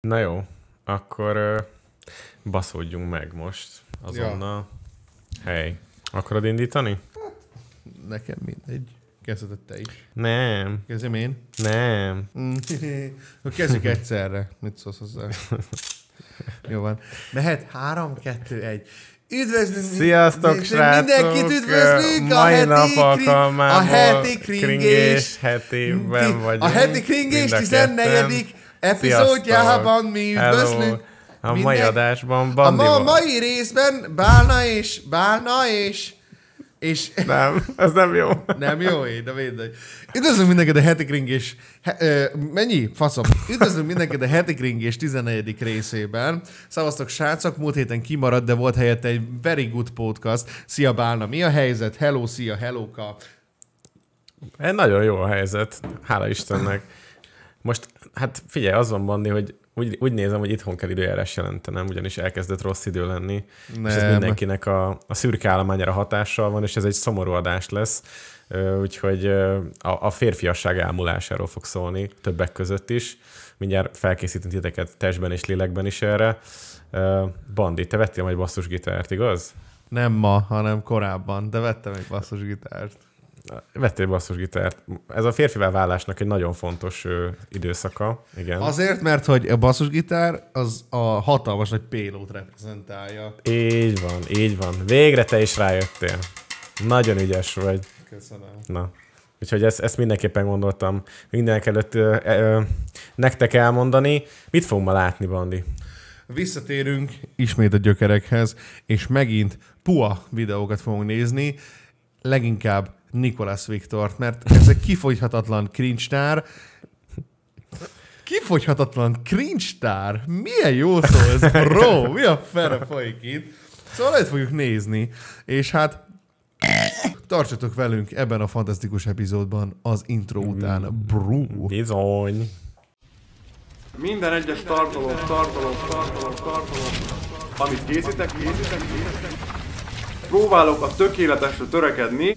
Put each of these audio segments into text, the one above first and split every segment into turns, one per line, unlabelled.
Na jó, akkor baszódjunk meg most azonnal. Ja. Hely, akarod indítani?
nekem mindegy. Kezdheted te is.
Nem. Kezdjem én? Nem.
Mm. Kezdjük egyszerre. Mit szólsz hozzá? jó van. Mehet 3, 2, 1. Üdvözlünk! Sziasztok, srácok! Mindenkit üdvözlünk! A heti, nap alkalmából a heti kringés, kringés
hetében vagyunk. A heti kringés 14 epizódjában mi üdvözlünk. A minden... mai adásban Bandi A ma, mai
részben Bálna és Bálna és és... Nem, ez nem jó. nem jó, én, de mindegy. Üdvözlünk mindenkit a hetik ring és... He, ö, mennyi? Faszom. Üdvözlünk mindenkit a hetik ring és 14. részében. Szavaztok srácok, múlt héten kimaradt, de volt helyette egy very good
podcast. Szia Bálna, mi a helyzet? Hello, szia, hellóka. Nagyon jó a helyzet, hála Istennek. Most Hát figyelj, azon Banni, hogy úgy, úgy nézem, hogy itthon kell időjárás jelentenem, ugyanis elkezdett rossz idő lenni, Nem. és ez mindenkinek a, a szürke állományára hatással van, és ez egy szomorú adás lesz, úgyhogy a, a férfiasság elmúlásáról fog szólni többek között is. Mindjárt felkészítünk titeket testben és lélekben is erre. Bandi, te vettél majd basszusgitárt, igaz? Nem ma, hanem korábban, de vettem egy basszusgitárt. Vettél basszusgitárt. Ez a férfivel válásnak egy nagyon fontos ö, időszaka. Igen. Azért,
mert hogy a basszusgitár az a
hatalmas
nagy pélót reprezentálja.
Így van, így van. Végre te is rájöttél. Nagyon ügyes vagy. Köszönöm. Na. Úgyhogy ezt, ezt mindenképpen gondoltam mindenek előtt ö, e, ö, nektek elmondani. Mit fogunk ma látni, Bandi?
Visszatérünk ismét a gyökerekhez, és megint pua videókat fogunk nézni, leginkább Nikolász Viktort, mert ez egy kifogyhatatlan cringe-tár. Kifogyhatatlan cringe-tár? Milyen jó szó ez, bro! Mi a fere folyik itt? Szóval ezt fogjuk nézni, és hát tartsatok velünk ebben a fantasztikus epizódban az intro után. Bro! Bizony!
Minden egyes tartalom,
tartalom, tartalom, tartalom, amit készítek, készítek, készítek. Próbálok a tökéletesre törekedni,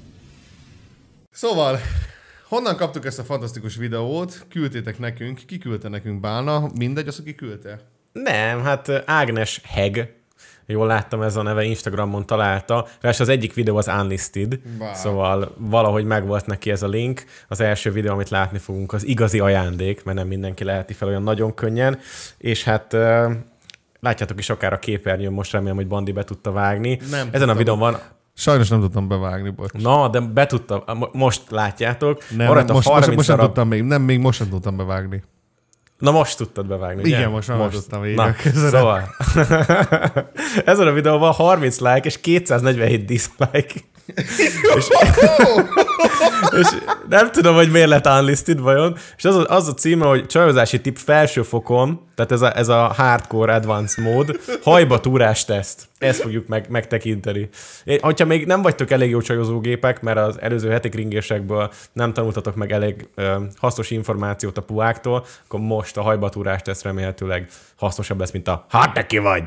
Szóval, honnan kaptuk ezt a fantasztikus videót? Küldtétek nekünk, ki küldte nekünk
Bálna? Mindegy,
az, aki küldte?
Nem, hát Ágnes Heg, jól láttam ez a neve, Instagramon találta, és az egyik videó az unlisted, Bár. szóval valahogy megvolt neki ez a link. Az első videó, amit látni fogunk, az igazi ajándék, mert nem mindenki leheti fel olyan nagyon könnyen, és hát látjátok is akár a képernyőn, most remélem, hogy Bandi be tudta vágni. Nem Ezen a videón van
Sajnos nem tudtam
bevágni, bocs. Na, de be tudtam. Most látjátok. Nem, most, a most, most nem tudtam
még, nem, még most nem tudtam bevágni.
Na most tudtad bevágni, ugye? Igen, most nem most. tudtam így. Na, szóval. Ezen a videóban 30 like és 247 dislike. és, és nem tudom, hogy miért lett unlisted vajon, és az a, az a címe, hogy csajozási tip felső fokon, tehát ez a, ez a hardcore advanced mód, hajba túrás teszt. Ezt fogjuk meg, megtekinteni. Én, hogyha még nem vagytok elég jó csajozógépek, mert az előző heti kringésekből nem tanultatok meg elég ö, hasznos információt a puáktól, akkor most a hajba túrás teszt remélhetőleg hasznosabb lesz, mint a hát neki vagy!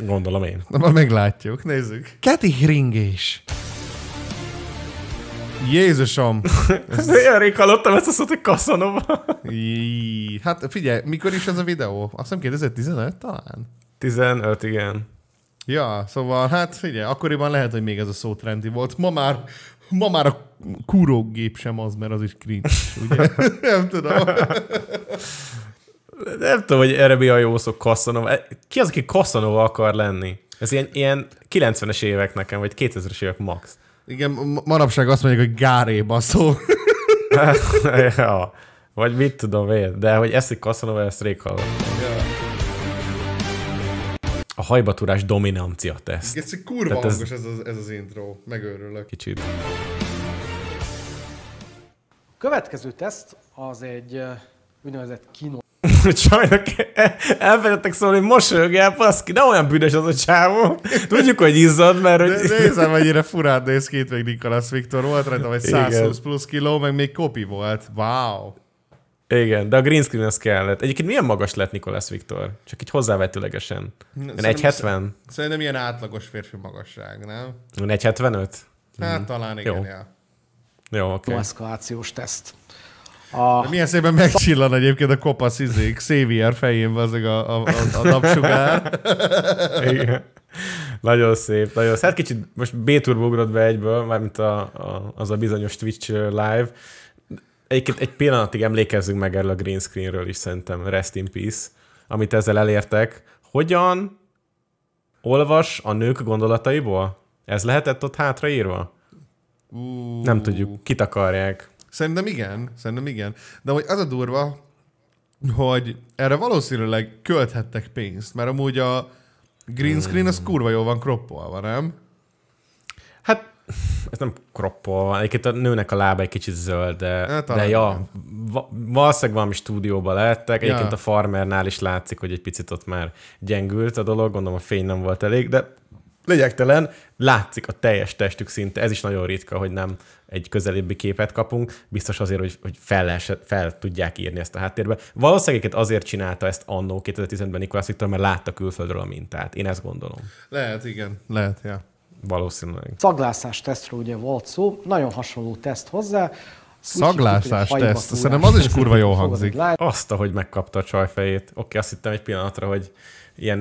Gondolom én. Na, ma meglátjuk,
nézzük. Keti hringés. Jézusom! Ez... Olyan rég hallottam ezt a szót, hogy kaszanova. hát figyelj, mikor is ez a videó? Azt hiszem 2015 talán? 15, igen. Ja, szóval hát figyelj, akkoriban lehet, hogy még ez a szó trendi volt. Ma már, ma már a kúrógép sem az,
mert az is cringe, ugye? Nem tudom. nem tudom, hogy erre mi a jó szó Kassanova. E, ki az, aki Kassanova akar lenni? Ez ilyen, ilyen 90-es évek nekem, vagy 2000-es évek max. Igen, manapság azt mondják, hogy gáré baszó. ja. Vagy mit tudom én, de hogy ezt egy Casanova, ezt rég hallottam. A hajbatúrás dominancia teszt. Ez egy kurva Tehát hangos
ez... Ez, az, ez az intro, megőrülök. Kicsit.
Következő teszt az egy úgynevezett kino hogy sajnak
elfelejtettek szólni, mosolyogjál, paszki, de olyan büdös az a csávó. Tudjuk, hogy izzad, mert... Hogy... De nézem, mennyire
furán néz ki, itt még Nikolász Viktor volt rajta, vagy 120 Igen.
plusz kiló, meg még kopi volt. Wow! Igen, de a green screen az kellett. Egyébként milyen magas lett Nikolász Viktor? Csak így hozzávetőlegesen. Hm, szerintem,
1,70? Szerintem ilyen átlagos férfi
magasság, nem?
1,75?
Hát mm. talán hm. igen, Jó. Ja.
Jó, oké.
Okay.
Kolaszkalációs teszt. A... De milyen szépen megcsillan
egyébként a kopasz izé, Xavier fején
az a, a,
a, a napsugár. Igen.
Nagyon szép, nagyon szép. Hát kicsit most b ugrott be egyből, mármint a, a, az a bizonyos Twitch live. Egy, egy pillanatig emlékezzünk meg erről a green screenről is szerintem, Rest in Peace, amit ezzel elértek. Hogyan olvas a nők gondolataiból? Ez lehetett ott hátraírva? Uh. Nem tudjuk, kitakarják.
Szerintem igen, szerintem igen. De hogy az a durva, hogy erre valószínűleg költhettek pénzt, mert amúgy a green screen az hmm. kurva jól van kroppolva, nem?
Hát ez nem kroppolva, egyébként a nőnek a lába egy kicsit zöld, de, hát, de ja, va- valószínűleg valami stúdióba lehettek, egyébként ja. a farmernál is látszik, hogy egy picit ott már gyengült a dolog, gondolom a fény nem volt elég, de lényegtelen, látszik a teljes testük szinte, ez is nagyon ritka, hogy nem egy közelébbi képet kapunk, biztos azért, hogy, hogy fel, lehet, fel tudják írni ezt a háttérbe. Valószínűleg azért csinálta ezt annó 2010 ben Nikolász Viktor, mert látta külföldről a mintát. Én ezt gondolom. Lehet, igen, lehet, ja. Valószínűleg.
Szaglászás tesztről ugye volt szó, nagyon hasonló teszt hozzá, Szaglászás teszt. Szerintem az is kurva jól hangzik.
Azt, hogy megkapta a csajfejét. Oké, azt hittem egy pillanatra, hogy ilyen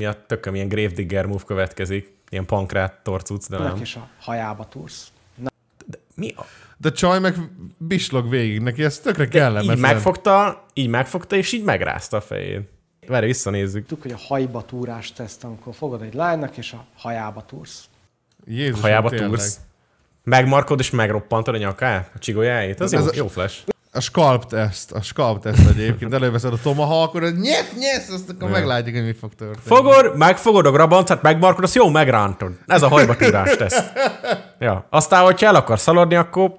miatt tököm ilyen Gravedigger move következik, ilyen pankrát torcuc, de nem. és
a hajába túrsz. Na. De, mi a... De csaj meg bislog végig neki, ez tökre kellemetlen. Így
megfogta, így megfogta, és így megrázta a fejét. Várj, visszanézzük.
Tudjuk, hogy a hajba túrás teszt, amikor fogod egy lánynak, és a hajába túrsz.
Jézus, hajába túrsz. Megmarkod és megroppantod a nyakát, a csigolyáit. az, ez jó, a, jó flash.
A scalp ezt, a scalp ezt egyébként. Előveszed a tomahawkot, hogy nyef, nyef, azt akkor ja. meglátjuk, hogy mi fog történni.
Fogod, megfogod a grabancát, megmarkod, azt jó, megrántod. Ez a hajbatírás tesz. Ja. Aztán, hogyha el akarsz szaladni, akkor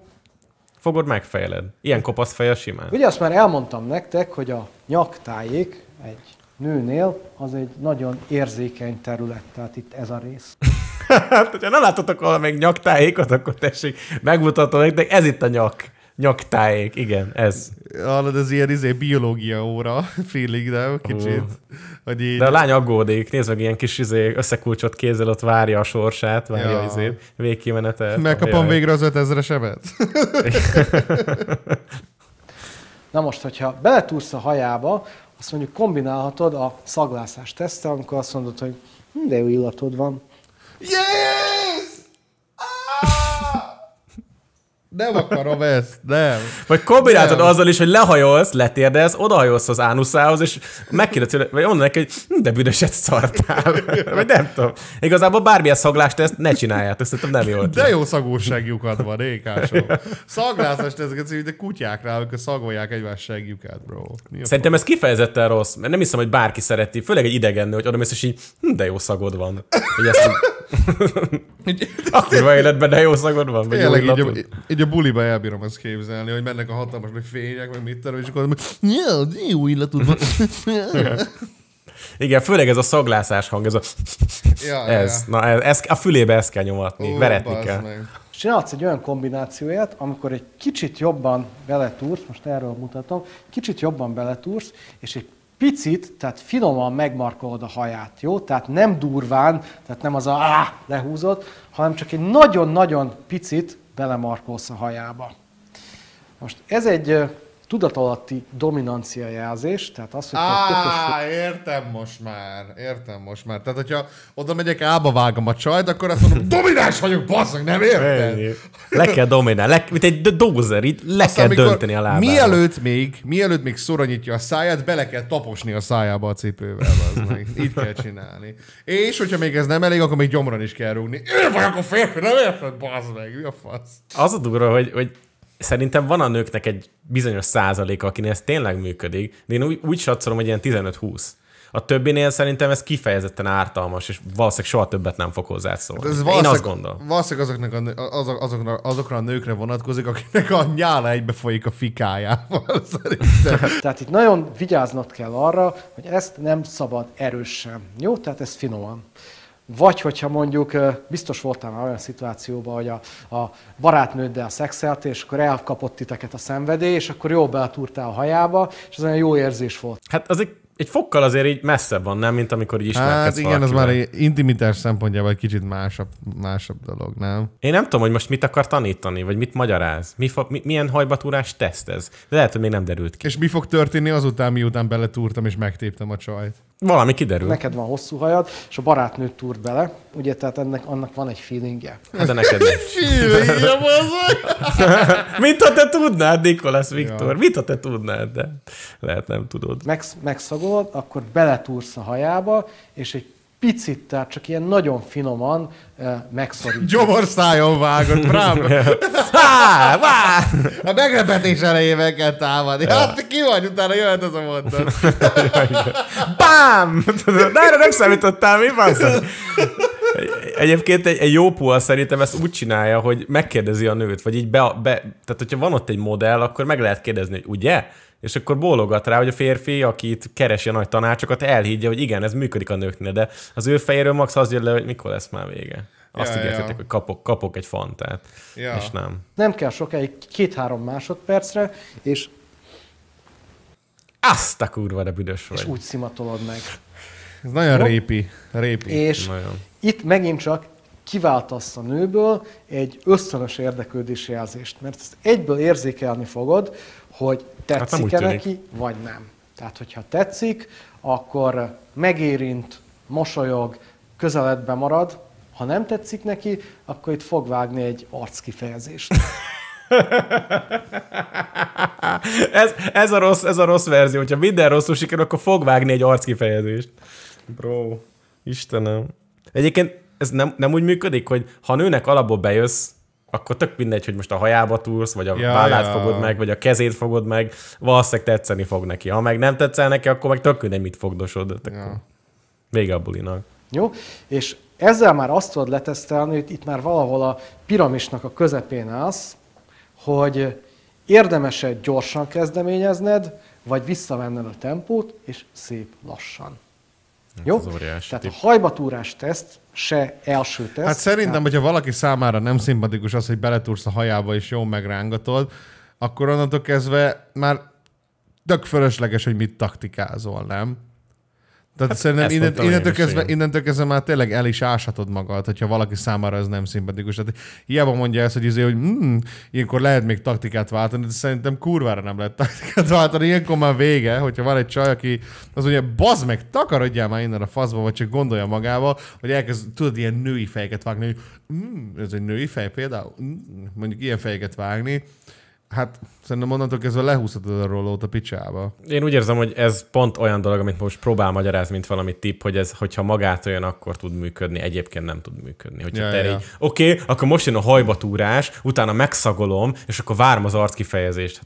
fogod megfejled. Ilyen kopasz feje simán. Ugye
azt már elmondtam nektek, hogy a nyaktájék egy nőnél az egy nagyon érzékeny terület, tehát itt ez a rész.
hát, hogyha nem láttatok valamelyik nyaktájékot, akkor tessék, megmutatom nektek, ez itt a nyak. Nyaktájék, igen, ez. Hallod, ez ilyen izé, biológia óra félig, de kicsit. Uh. Hogy így... De a lány aggódik, nézd meg, ilyen kis izé, összekulcsot kézzel ott várja a sorsát, várja ja. izé, végkimenete. Megkapom végre
az sebet. Na most, hogyha beletúrsz a hajába, azt mondjuk kombinálhatod a szaglászás tesztel, amikor azt mondod, hogy hm, de jó illatod van. Yes! Nem akarom ezt,
nem. Vagy kombináltad nem. azzal is, hogy lehajolsz, letérdez, odahajolsz az ánuszához, és megkérdezi, vagy onnan neki, hogy hm, de büdöset szartál. vagy nem tudom. Igazából bármilyen szaglást ezt ne csináljátok, szerintem nem jó. De jó szagúságjukat van, ékásom.
Szaglászást ezeket, de rá, amikor szagolják egymás segjukat, bro. Mi szerintem
ez kifejezetten rossz, mert nem hiszem, hogy bárki szereti, főleg egy idegennő, hogy oda mész, és így, hm, de jó szagod van. Hogy ezt életben de jó szagod van. Tényleg így,
így így a buliba elbírom ezt képzelni, hogy mennek a hatalmas meg fények, meg mit tudom, és akkor hogy jó illatú.
Igen, főleg ez a szaglászás hang, ez a... Ja, ez, ja. Na, ez, ez, a fülébe ezt kell nyomatni, Ó, veretni kell. Meg.
Csinálsz egy olyan kombinációját, amikor egy kicsit jobban beletúrsz, most erről mutatom, kicsit jobban beletúrsz, és egy picit, tehát finoman megmarkolod a haját, jó? Tehát nem durván, tehát nem az a á, lehúzott, hanem csak egy nagyon-nagyon picit belemarkolsz a hajába. Most ez egy tudatalatti dominancia jelzés, tehát az, hogy... Á, kökös...
értem most már, értem most
már. Tehát, hogyha oda megyek, ába vágom a csajt,
akkor azt mondom, domináns vagyok, basszak, nem érted? Ennyi. Le kell dominálni, le, mint egy dozer, itt le azt kell dönteni a lábát. Mielőtt még, mielőtt még szoronyítja a száját, bele kell taposni a szájába a cipővel, meg. Így kell csinálni. És hogyha még ez nem elég, akkor még gyomran is kell rúgni. Én vagyok a férfi, nem érted, bazd mi a fasz?
Az a durva, hogy, hogy szerintem van a nőknek egy bizonyos százaléka, akinek ez tényleg működik, de én úgy, úgy satszolom, hogy ilyen 15-20. A többinél szerintem ez kifejezetten ártalmas, és valószínűleg soha többet nem fog hozzá szólni. ez Én azt gondolom.
Valószínűleg azoknak a, azok, azokra, azokra a nőkre vonatkozik, akinek a nyála folyik a fikájával szerintem.
tehát itt nagyon vigyáznod kell arra, hogy ezt nem szabad erősen. Jó? Tehát ez finoman. Vagy hogyha mondjuk biztos voltam már olyan szituációban, hogy a, a barátnőddel szexelt, és akkor elkapott titeket a szenvedély, és akkor jól beletúrtál a hajába, és ez olyan jó érzés volt. Hát az egy egy
fokkal azért így messzebb van, nem, mint amikor így hát ismerkedsz Hát igen, az már egy
intimitás szempontjából egy kicsit másabb, másabb dolog,
nem? Én nem tudom, hogy most mit akar tanítani, vagy mit magyaráz. Mi fo- mi- milyen hajbatúrás teszt ez? De lehet, hogy még nem derült
ki. És mi fog történni azután, miután beletúrtam és megtéptem
a csajt? Valami kiderül. Neked van hosszú hajad, és a barátnőt túr bele, ugye, tehát ennek, annak van egy feelingje. Hát de neked Feelingje, Mit ha te
tudnád, Nikolász Viktor? Ja. Mit ha te tudnád, de lehet nem tudod.
Megsz, megszagolod, akkor beletúrsz a hajába, és egy picit, tehát csak ilyen nagyon finoman eh, megszorít. Gyomorszájon vágott, bravo! Há,
A meglepetés elejével kell támadni. Hát ki vagy, utána jöhet az a mondat.
Bám! De erre nem számítottál, mi van? Egyébként egy, egy jó puha szerintem ezt úgy csinálja, hogy megkérdezi a nőt, vagy így be, be, tehát hogyha van ott egy modell, akkor meg lehet kérdezni, hogy ugye? És akkor bólogat rá, hogy a férfi, akit keresi a nagy tanácsokat, elhiggye, hogy igen, ez működik a nőknél, de az ő fejéről max az jön le, hogy mikor lesz már vége. Azt ja, ígértetek, ja. hogy kapok, kapok egy fantát, ja. és nem.
Nem kell sokáig, két-három másodpercre, és...
Azt a kurva, de büdös vagy. És úgy
szimatolod meg. Ez nagyon Jó? répi. répi. És, nagyon. Itt megint csak kiváltasz a nőből egy ösztönös érdeklődés jelzést, mert ezt egyből érzékelni fogod, hogy hát tetszik-e hát neki, vagy nem. Tehát, hogyha tetszik, akkor megérint, mosolyog, közeledbe marad, ha nem tetszik neki, akkor itt fog vágni egy arckifejezést.
ez, ez, a rossz, ez a rossz verzió. Ha minden rosszul sikerül, akkor fog vágni egy arckifejezést. Bro, Istenem. Egyébként ez nem, nem úgy működik, hogy ha nőnek alapból bejössz, akkor tök mindegy, hogy most a hajába túlsz, vagy a ja, vállát ja. fogod meg, vagy a kezét fogod meg, valószínűleg tetszeni fog neki. Ha meg nem tetszel neki, akkor meg tök mindegy, mit fogdosod. Ja. Vége a bulinak.
Jó, és ezzel már azt tudod letesztelni, hogy itt már valahol a piramisnak a közepén állsz, hogy érdemes-e gyorsan kezdeményezned, vagy visszavenned a tempót, és szép lassan. Hát Jó? Tehát tip. a hajbatúrás teszt se első teszt. Hát szerintem, tehát... hogyha
valaki számára nem szimpatikus az, hogy beletúrsz a hajába és jól megrángatod, akkor onnantól kezdve már tök fölösleges, hogy mit taktikázol, nem? Tehát hát szerintem innent, innentől, kezdve, innentől kezdve már tényleg el is áshatod magad, hogyha valaki számára ez nem szimpatikus. Tehát hiába mondja ezt, hogy, izé, hogy mm, ilyenkor lehet még taktikát váltani, de szerintem kurvára nem lehet taktikát váltani. Ilyenkor már vége, hogyha van egy csaj, aki az ugye bazd meg, takarodjál már innen a faszba, vagy csak gondolja magába, hogy elkezd, tudod, ilyen női fejeket vágni, hogy mm, ez egy női fej például, mm, mondjuk ilyen fejeket vágni, hát szerintem onnantól kezdve lehúzhatod a rollót a picsába.
Én úgy érzem, hogy ez pont olyan dolog, amit most próbál magyarázni, mint valami tipp, hogy ez, hogyha magát olyan, akkor tud működni, egyébként nem tud működni. Hogyha ja, ja. oké, okay, akkor most jön a hajbatúrás, utána megszagolom, és akkor várom az arckifejezést.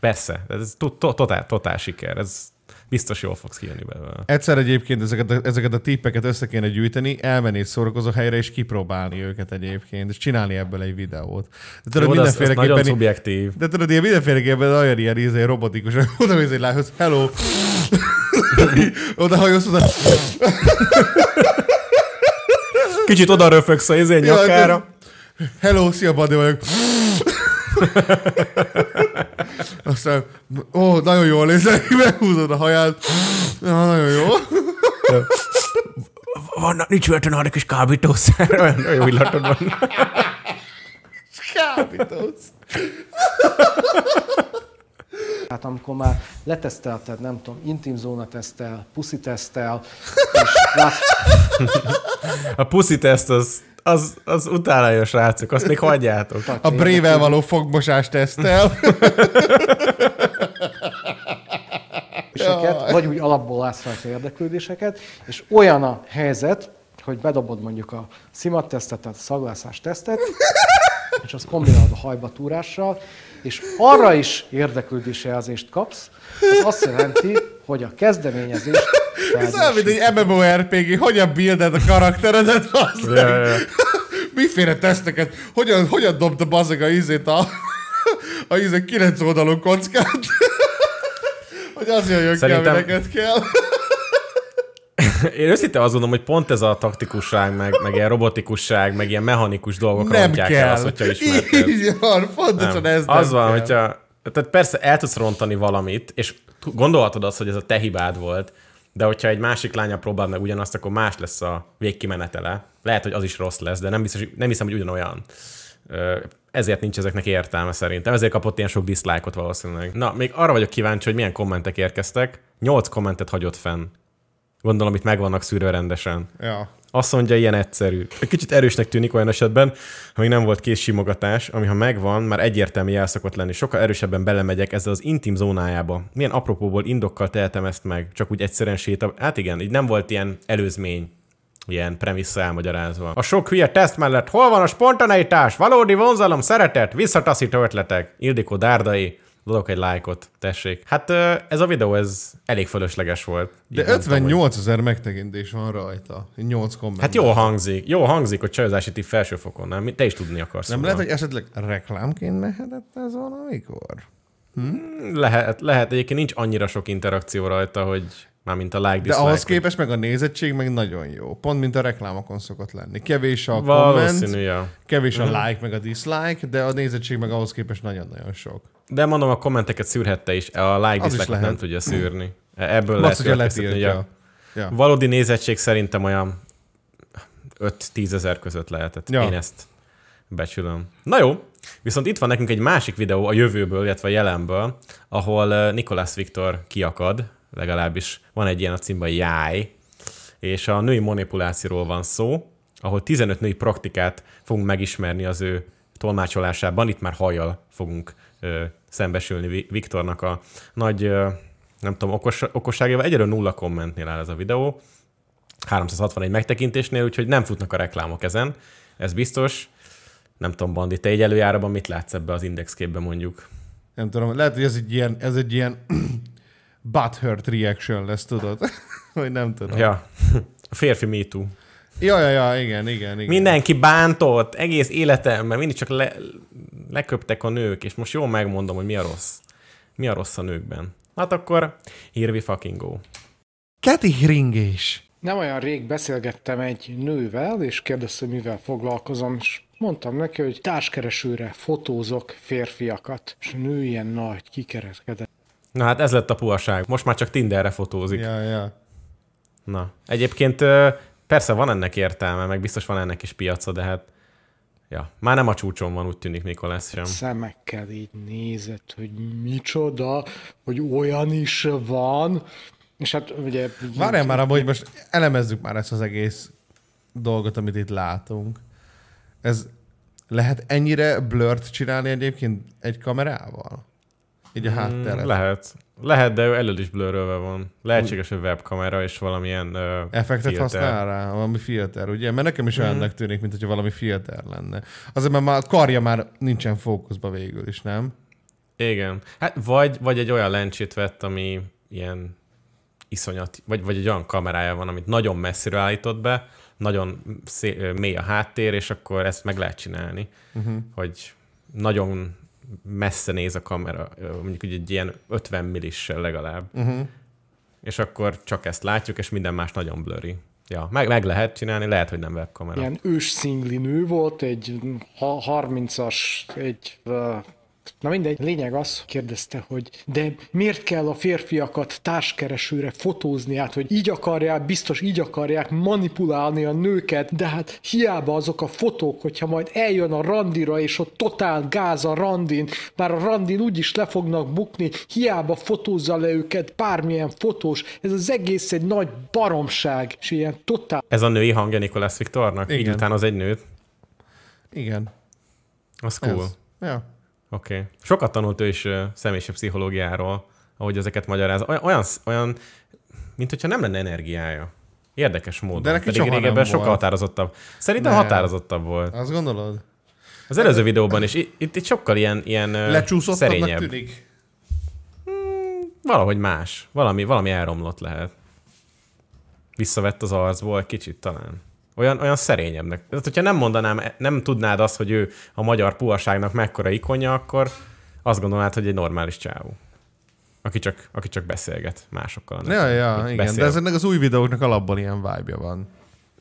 Persze, ez totál, totál siker. Ez biztos jól fogsz kijönni belőle.
Egyszer egyébként ezeket a, ezeket a tippeket össze kéne gyűjteni, elmenni egy szórakozó helyre és kipróbálni őket egyébként, és csinálni ebből egy videót. De tudod, Jó, mindenféleképpen... nagyon képen, szubjektív. De tudod, ilyen mindenféleképpen olyan ilyen izé, robotikus, oda mész egy lányhoz, hello! oda hajolsz, oda... Kicsit oda röfögsz a izé nyakára. Hello, szia, Badi vagyok. Aztán, ó, nagyon jól nézel, meghúzod a haját.
Na, nagyon jó. Vannak, nincs börtön arra kis kábítószer. Olyan, jó illatod van.
Kábítószer. Hát amikor már letesztelted, nem tudom, intim zóna tesztel, puszi tesztel, és lát... A puszi teszt az
az, az utána jön, srácok, azt még hagyjátok. A brével való fogmosás
tesztel. érdeklődéseket, vagy úgy alapból látsz érdeklődéseket, és olyan a helyzet, hogy bedobod mondjuk a tesztet, tehát a szaglászás tesztet, és azt kombinálod a hajbatúrással, és arra is jelzést kapsz, az azt jelenti, hogy a kezdeményezést ez olyan, mint egy
MMORPG, hogyan builded a karakteredet, az ja, ja. Miféle teszteket, hogyan, hogyan dobta bazeg a izét a, a íze 9 oldalon kockát, hogy az hogy Szerintem... ki, neked kell.
Én őszintén azt gondolom, hogy pont ez a taktikusság, meg, meg ilyen robotikusság, meg ilyen mechanikus dolgok nem rontják kell. el azt, hogyha ismerted. Így van, pontosan nem. ez Az nem van, kell. hogyha... Tehát persze el tudsz rontani valamit, és gondolhatod azt, hogy ez a te hibád volt, de hogyha egy másik lánya próbál meg ugyanazt, akkor más lesz a végkimenetele. Lehet, hogy az is rossz lesz, de nem, biztos, nem hiszem, hogy ugyanolyan. Ezért nincs ezeknek értelme szerintem. Ezért kapott ilyen sok dislike-ot valószínűleg. Na, még arra vagyok kíváncsi, hogy milyen kommentek érkeztek. Nyolc kommentet hagyott fenn. Gondolom, itt meg vannak szűrve rendesen. Ja. Azt mondja, ilyen egyszerű. Egy kicsit erősnek tűnik olyan esetben, ha még nem volt kész simogatás, ami ha megvan, már egyértelmű jel szokott lenni. Sokkal erősebben belemegyek ezzel az intim zónájába. Milyen apropóból indokkal tehetem ezt meg? Csak úgy egyszerűen séta. Hát igen, így nem volt ilyen előzmény ilyen premissza elmagyarázva. A sok hülye teszt mellett hol van a spontaneitás, valódi vonzalom, szeretet, visszataszító ötletek? Ildikó Dárdai, adok egy lájkot, tessék. Hát ez a videó, ez elég fölösleges volt.
De 58 ezer megtekintés van rajta, 8 komment. Hát jól
hangzik, jól hangzik, hogy csajozási tipp felsőfokon, nem? Te is tudni akarsz. Nem volna. lehet, hogy esetleg
reklámként mehetett ez valamikor?
Hm? Lehet, lehet. Egyébként nincs annyira sok interakció rajta, hogy... Mármint a like De ahhoz
képest meg a nézettség meg nagyon jó. Pont mint a reklámokon szokott lenni. Kevés a komment, ja. kevés a mhm. like meg a dislike, de a nézettség meg ahhoz képest nagyon-nagyon sok.
De mondom, a kommenteket szűrhette is, a like dislike nem tudja mhm. szűrni. E- ebből Masz, lehet hogy ja. ja. Valódi nézettség szerintem olyan 5-10 ezer között lehetett. Ja. Én ezt becsülöm. Na jó, viszont itt van nekünk egy másik videó a jövőből, illetve a jelenből, ahol eh, Nikolász Viktor kiakad, legalábbis van egy ilyen a címben, Jáj, és a női manipulációról van szó, ahol 15 női praktikát fogunk megismerni az ő tolmácsolásában, itt már hajjal fogunk ö, szembesülni Viktornak a nagy, ö, nem tudom, okos, okosságával. Egyelőre nulla kommentnél áll ez a videó, 361 megtekintésnél, úgyhogy nem futnak a reklámok ezen, ez biztos. Nem tudom, Bandi, te egy előjáraban mit látsz ebbe az indexképbe mondjuk? Nem tudom, lehet, hogy ez egy ilyen, ez egy ilyen butthurt reaction lesz, tudod? Vagy nem tudom. Ja. A férfi me too. Ja, ja, ja, igen, igen, igen. Mindenki bántott, egész életemben mindig csak le, leköptek a nők, és most jól megmondom, hogy mi a rossz. Mi a rossz a nőkben. Hát akkor here we fucking go. Keti hringés.
Nem olyan rég beszélgettem egy nővel, és kérdezte, mivel foglalkozom, és mondtam neki, hogy társkeresőre fotózok férfiakat, és a nő ilyen nagy, kikereskedett
Na hát ez lett a puhaság. Most már csak Tinderre fotózik. Ja, ja. Na, egyébként persze van ennek értelme, meg biztos van ennek is piaca, de hát ja, már nem a csúcson van, úgy tűnik lesz sem.
Szemekkel így nézett, hogy micsoda, hogy olyan is van. És hát ugye... Várjál már, hogy
most elemezzük már ezt az egész dolgot, amit itt látunk. Ez lehet ennyire blurt csinálni egyébként egy kamerával?
Így a hátteret. Mm, lehet. Lehet, de ő elől is blörölve van. Lehetséges, hogy webkamera és valamilyen ö, Effektet filter. használ rá, valami filter, ugye? Mert nekem is mm. olyannak mhm. tűnik, mint hogyha
valami filter lenne. Azért, mert már karja már nincsen fókuszba végül is, nem?
Igen. Hát vagy, vagy egy olyan lencsét vett, ami ilyen iszonyat, vagy, vagy egy olyan kamerája van, amit nagyon messziről állított be, nagyon szé- mély a háttér, és akkor ezt meg lehet csinálni, uh-huh. hogy nagyon messze néz a kamera, mondjuk egy ilyen 50 millissel legalább. Uh-huh. És akkor csak ezt látjuk, és minden más nagyon blöri. Ja, meg, meg lehet csinálni, lehet, hogy nem webkamera. Ilyen
ős szingli nő volt, egy 30-as, egy Na mindegy, lényeg az, kérdezte, hogy de miért kell a férfiakat társkeresőre fotózni, hát hogy így akarják, biztos így akarják manipulálni a nőket, de hát hiába azok a fotók, hogyha majd eljön a randira, és ott totál gáz a randin, már a randin úgyis le fognak bukni, hiába fotózza le őket bármilyen fotós, ez az egész egy nagy baromság, és ilyen totál...
Ez a női hangja Nikolász Viktornak? Igen. Így utána az egy nőt? Igen. Az
cool. Ez. Ja.
Oké. Okay. Sokat tanult ő is pszichológiáról, ahogy ezeket magyaráz. Olyan, olyan, mint hogyha nem lenne energiája. Érdekes módon. De neki Pedig soha régebben sokkal volt. határozottabb. Szerintem ne. határozottabb volt. Azt gondolod? Az előző videóban is. Itt, itt sokkal ilyen, ilyen szerényebb. tűnik. Hmm, valahogy más. Valami, valami elromlott lehet. Visszavett az arcból egy kicsit talán. Olyan, olyan szerényebbnek. Tehát, hogyha nem mondanám, nem tudnád azt, hogy ő a magyar puhaságnak mekkora ikonja, akkor azt gondolnád, hogy egy normális csávú. Aki csak, aki csak beszélget másokkal. Ja, ja, igen, beszél. de ezeknek
az új videóknak alapban ilyen vibe van.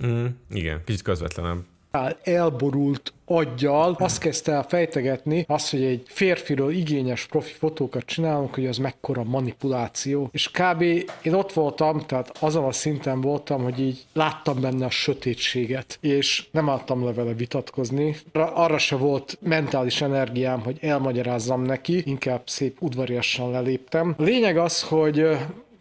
Mm, igen, kicsit közvetlenebb
elborult aggyal azt kezdte el fejtegetni, azt, hogy egy férfiról igényes profi fotókat csinálunk, hogy az mekkora manipuláció. És kb. én ott voltam, tehát azon a szinten voltam, hogy így láttam benne a sötétséget, és nem álltam le vele vitatkozni. Arra se volt mentális energiám, hogy elmagyarázzam neki, inkább szép udvariasan leléptem. A lényeg az, hogy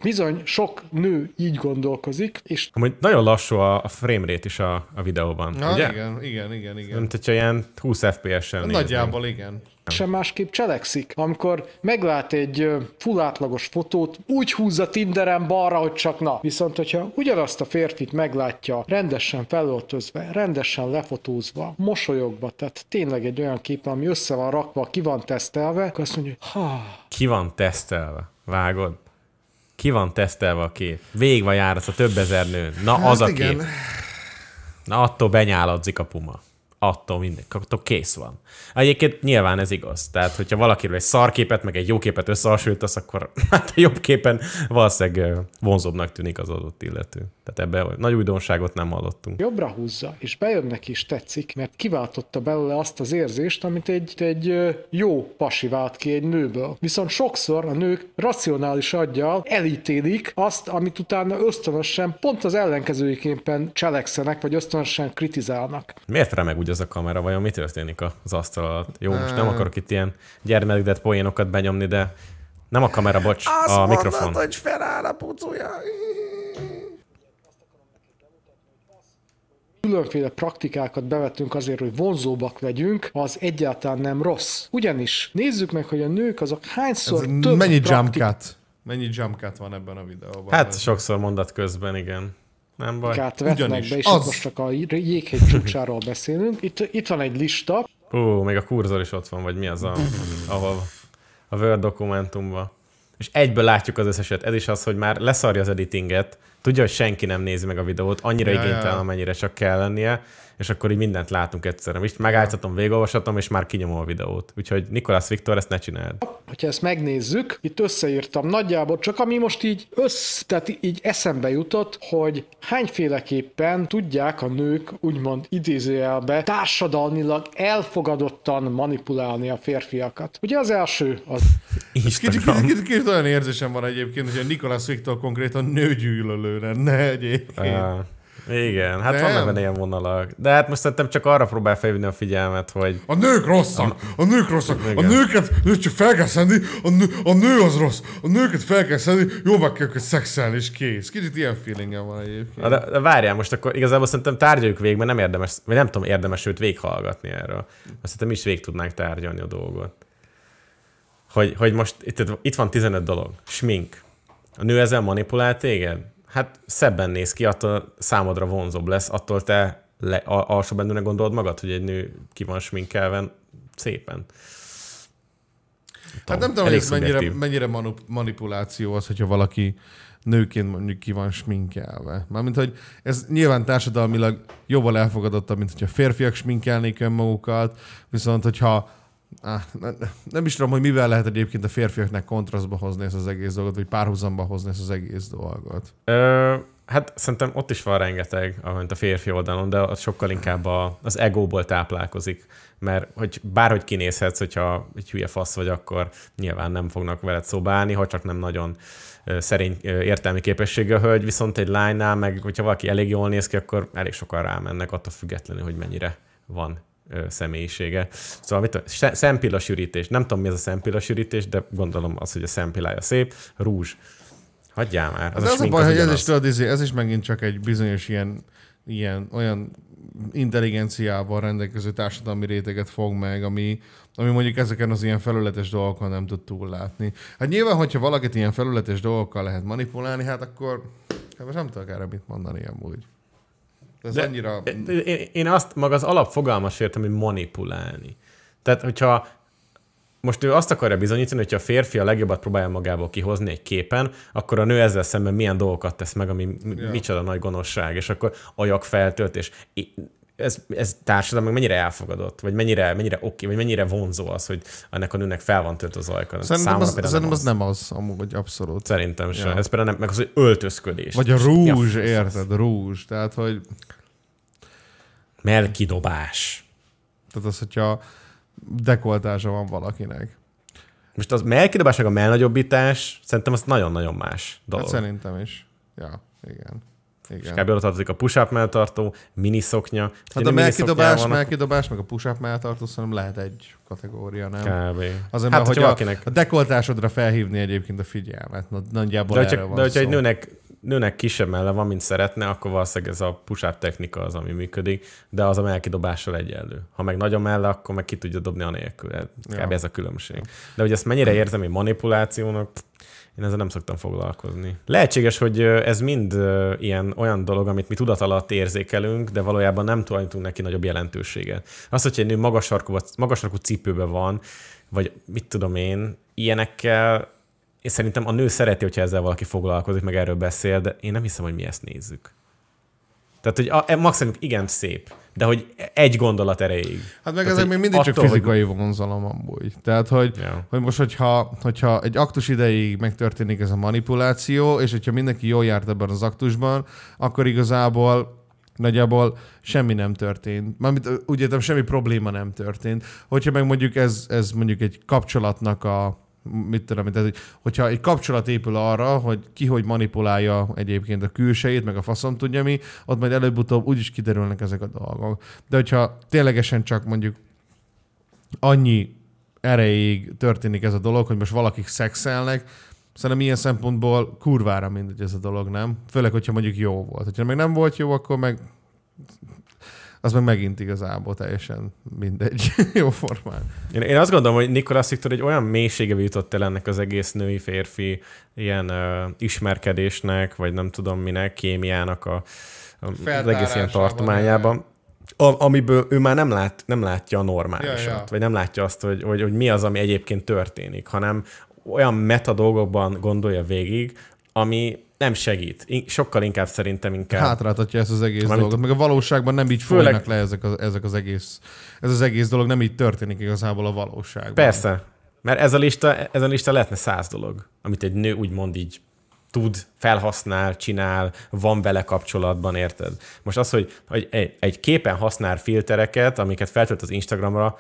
Bizony, sok nő így gondolkozik, és...
Amúgy nagyon lassú a, framerate frame rate is a, a videóban, Na, ugye? igen, igen, igen, igen. Mint hogyha ilyen 20 FPS-en Nagyjából nézni.
igen sem másképp cselekszik. Amikor meglát egy full átlagos fotót, úgy húzza Tinderen balra, hogy csak na. Viszont, hogyha ugyanazt a férfit meglátja rendesen felöltözve, rendesen lefotózva, mosolyogva, tehát tényleg egy olyan kép, ami össze van rakva, ki van tesztelve, akkor azt mondja, hogy ha.
Ki van tesztelve? Vágod? Ki van tesztelve a kép? Végig van az a több ezer nő. Na, hát az igen. kép. Na, attól benyáladzik a puma attól minden, attól kész van. Egyébként nyilván ez igaz. Tehát, hogyha valakiről egy szarképet, meg egy jó képet összehasonlítasz, akkor hát a jobb képen valószínűleg vonzóbbnak tűnik az adott illető. Tehát ebben nagy újdonságot nem hallottunk.
Jobbra húzza, és bejönnek is tetszik, mert kiváltotta belőle azt az érzést, amit egy, egy jó pasi vált ki egy nőből. Viszont sokszor a nők racionális aggyal elítélik azt, amit utána ösztönösen pont az ellenkezőiképpen cselekszenek, vagy ösztönösen kritizálnak.
Miért remeg hogy az a kamera, vajon mi történik az asztal alatt. Jó, most nem akarok itt ilyen gyermekdet poénokat benyomni, de nem a kamera, bocs, Azt a mikrofon. Azt
hogy feláll a pucuja.
különféle praktikákat bevetünk azért, hogy vonzóbbak legyünk, az egyáltalán nem rossz. Ugyanis nézzük meg, hogy a nők azok hányszor Ez több mennyi praktik... jump
cut? Mennyi jump cut van ebben a videóban? Hát sokszor
mondat közben, igen nem baj. Kát vetnek be, és az... most
csak a jéghegy csúcsáról beszélünk. Itt, itt van egy lista.
Ó, még a kurzor is ott van, vagy mi az a, ahol a Word dokumentumban. És egyből látjuk az összeset. Ez is az, hogy már leszarja az editinget, tudja, hogy senki nem nézi meg a videót, annyira ja, igénytelen, amennyire csak kell lennie, és akkor így mindent látunk egyszerre. Most megállítatom, végolvashatom, és már kinyomom a videót. Úgyhogy Nikolász Viktor, ezt ne csináld.
Hogyha ezt megnézzük, itt összeírtam nagyjából, csak ami most így össz, tehát így eszembe jutott, hogy hányféleképpen tudják a nők úgymond idézőjelbe társadalmilag elfogadottan manipulálni a férfiakat. Ugye az első az... Kicsit, kicsit,
kicsit, kicsit olyan érzésem van egyébként, hogy a Nikolász Viktor konkrétan nőgyűlölő lenne
egyébként. Uh. Igen, hát nem. vannak benne ilyen vonalak. De hát most szerintem csak arra próbál felvinni a figyelmet, hogy... A nők rosszak! A, nők rosszak! Igen. A nőket,
nőt csak fel kell szedni, a nő, a nő az rossz! A nőket fel kell szedni, jó meg kell őket szexelni, és kész. Kicsit ilyen feelingem van egyébként.
De, de várjál, most akkor igazából szerintem tárgyaljuk végig, mert nem érdemes, vagy nem tudom, érdemes őt véghallgatni erről. Azt szerintem is vég tudnánk tárgyalni a dolgot. Hogy, hogy most itt, itt van 15 dolog. Smink. A nő ezzel manipulál téged? hát szebben néz ki, attól számodra vonzóbb lesz, attól te le, a, gondolod magad, hogy egy nő ki van sminkelve szépen.
Tom, hát nem tudom, hogy ez mennyire,
mennyire manup,
manipuláció az, hogyha valaki nőként mondjuk ki van sminkelve. Mármint, hogy ez nyilván társadalmilag jobban elfogadottabb, mint hogyha férfiak sminkelnék önmagukat, viszont hogyha Á, nem, nem is tudom, hogy mivel lehet egyébként a férfiaknak kontrasztba hozni ezt az egész dolgot, vagy párhuzamba hozni ezt az egész dolgot.
Ö, hát szerintem ott is van rengeteg, amint a férfi oldalon, de az sokkal inkább a, az egóból táplálkozik. Mert hogy bárhogy kinézhetsz, hogyha egy hülye fasz vagy, akkor nyilván nem fognak veled szóba állni, ha csak nem nagyon szerény értelmi képessége a hölgy, viszont egy lánynál, meg hogyha valaki elég jól néz ki, akkor elég sokan rámennek, attól függetlenül, hogy mennyire van személyisége. Szóval mit tudom, szempillas Nem tudom, mi ez a szempillas de gondolom az, hogy a szempillája szép. Rúzs. Hagyjál már. Az, hát az, az a baj, az hogy ez is, tudod,
izé, ez is megint csak egy bizonyos ilyen, ilyen olyan intelligenciával rendelkező társadalmi réteget fog meg, ami, ami mondjuk ezeken az ilyen felületes dolgokon nem tud túllátni. Hát nyilván, hogyha valakit ilyen felületes dolgokkal lehet manipulálni, hát akkor hát most nem tudok erre mit mondani amúgy.
Ez De annyira... Én, én azt, maga az alapfogalmas értem, hogy manipulálni. Tehát, hogyha most ő azt akarja bizonyítani, hogy a férfi a legjobbat próbálja magából kihozni egy képen, akkor a nő ezzel szemben milyen dolgokat tesz meg, ami ja. micsoda nagy gonoszság, és akkor ajak feltölt, és ez, ez társadalom mennyire elfogadott, vagy mennyire, mennyire oké, vagy mennyire vonzó az, hogy ennek a nőnek fel van tört az ajka. Szerintem, az, szerintem nem az. az nem az, amúgy abszolút. Szerintem sem. Ja. Ez például nem, meg az, hogy öltözködés. Vagy a rúzs, ja, érted, rúzs. Tehát, hogy... Melkidobás.
Tehát az, hogyha dekoltása van valakinek.
Most az melkidobás, meg a melnagyobbítás, szerintem az nagyon-nagyon más hát dolog. Hát
szerintem is. Ja,
igen. Igen. És kb. tartozik a push-up melltartó, szoknya. Hát a melkidobás,
melkidobás, meg a push-up melltartó szerintem lehet egy kategória, nem? Kb. Azért, hát, mert, hogy valakinek... a dekoltásodra felhívni egyébként a figyelmet, na, nagyjából de, erre csak, van De hogyha egy
nőnek nőnek kisebb melle van, mint szeretne, akkor valószínűleg ez a push technika az, ami működik, de az a melkidobással egyenlő. Ha meg nagyon melle, akkor meg ki tudja dobni anélkül. Kb. Ja. ez a különbség. De hogy ezt mennyire hm. érzem hogy manipulációnak, én ezzel nem szoktam foglalkozni. Lehetséges, hogy ez mind ilyen olyan dolog, amit mi tudat alatt érzékelünk, de valójában nem tulajdonítunk neki nagyobb jelentőséget. Az, hogy egy nő magas sarkú, magas cipőbe van, vagy mit tudom én, ilyenekkel és szerintem a nő szereti, hogyha ezzel valaki foglalkozik, meg erről beszél, de én nem hiszem, hogy mi ezt nézzük. Tehát, hogy a, e, maximum igen szép, de hogy egy gondolat erejéig. Hát meg ezek még mindig attól, csak fizikai
hogy... vonzalom amúgy. Tehát, hogy, yeah. hogy most, hogyha, hogyha egy aktus ideig megtörténik ez a manipuláció, és hogyha mindenki jól járt ebben az aktusban, akkor igazából nagyjából semmi nem történt. Mármint úgy értem, semmi probléma nem történt. Hogyha meg mondjuk ez, ez mondjuk egy kapcsolatnak a mit tudom, tehát, hogy, hogyha egy kapcsolat épül arra, hogy ki hogy manipulálja egyébként a külsejét, meg a faszom tudja mi, ott majd előbb-utóbb úgyis kiderülnek ezek a dolgok. De hogyha ténylegesen csak mondjuk annyi erejéig történik ez a dolog, hogy most valakik szexelnek, szerintem ilyen szempontból kurvára mindegy ez a dolog, nem? Főleg, hogyha mondjuk jó volt. Ha meg nem volt jó, akkor meg az meg megint igazából teljesen mindegy jó formán.
Én, én azt gondolom, hogy Nikolas Viktor egy olyan mélysége jutott el ennek az egész női férfi ilyen ö, ismerkedésnek, vagy nem tudom minek, kémiának a, a az egész ilyen tartományában. A, amiből ő már nem, lát, nem látja a normálisat, ja, ja. vagy nem látja azt, hogy, hogy, hogy mi az, ami egyébként történik, hanem olyan meta dolgokban gondolja végig, ami nem segít. Sokkal inkább szerintem inkább. Hátráltatja
ezt az egész Mármint... dolgot. Meg a valóságban nem így főleg... folynak
le ezek az, ezek az egész, ez az egész dolog, nem így történik igazából a valóságban. Persze, mert ez a lista, ez a lista lehetne száz dolog, amit egy nő úgymond így tud, felhasznál, csinál, van vele kapcsolatban, érted? Most az, hogy, hogy egy, egy képen használ filtereket, amiket feltölt az Instagramra,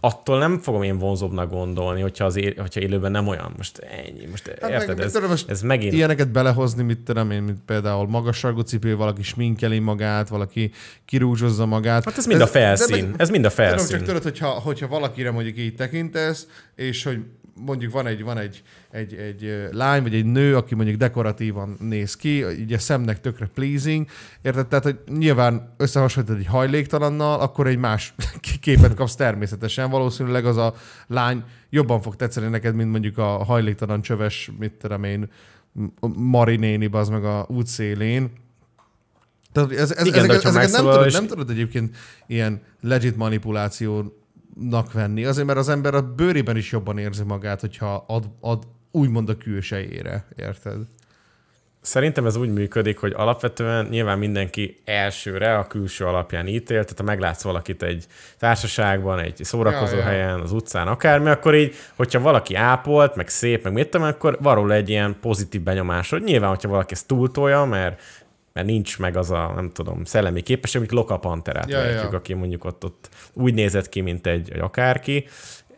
attól nem fogom én vonzóbbnak gondolni, hogyha, az él, hogyha élőben nem olyan. Most ennyi, most hát érted, meg, ez, tudom, most ez megint...
Ilyeneket belehozni, mit tudom én, mint például magasságú cipő, valaki sminkeli magát, valaki kirúzsozza magát. Hát ez mind ez, a felszín, meg, ez mind a felszín. Tudom, csak tudod, hogyha, hogyha valakire mondjuk így tekintesz, és hogy mondjuk van egy, van egy egy, egy lány, vagy egy nő, aki mondjuk dekoratívan néz ki, így a szemnek tökre pleasing, érted? Tehát, hogy nyilván összehasonlítod egy hajléktalannal, akkor egy más képet kapsz természetesen. Valószínűleg az a lány jobban fog tetszeni neked, mint mondjuk a hajléktalan csöves, mit tudom én, néni az meg a útszélén. Tehát ez, ez, Igen, ezeket, ezeket nem, tudod, és... nem tudod egyébként ilyen legit manipulációnak venni, azért mert az ember a bőrében is jobban érzi magát, hogyha ad, ad úgymond a külsejére, érted?
Szerintem ez úgy működik, hogy alapvetően nyilván mindenki elsőre a külső alapján ítél, tehát ha meglátsz valakit egy társaságban, egy szórakozó ja, helyen, az utcán, akármi, akkor így, hogyha valaki ápolt, meg szép, meg mit tudom, akkor varul egy ilyen pozitív benyomás, hogy nyilván, hogyha valaki ezt túltolja, mert mert nincs meg az a, nem tudom, szellemi képesség, mint Loka Panterát ja, ja. aki mondjuk ott, ott úgy nézett ki, mint egy, egy akárki,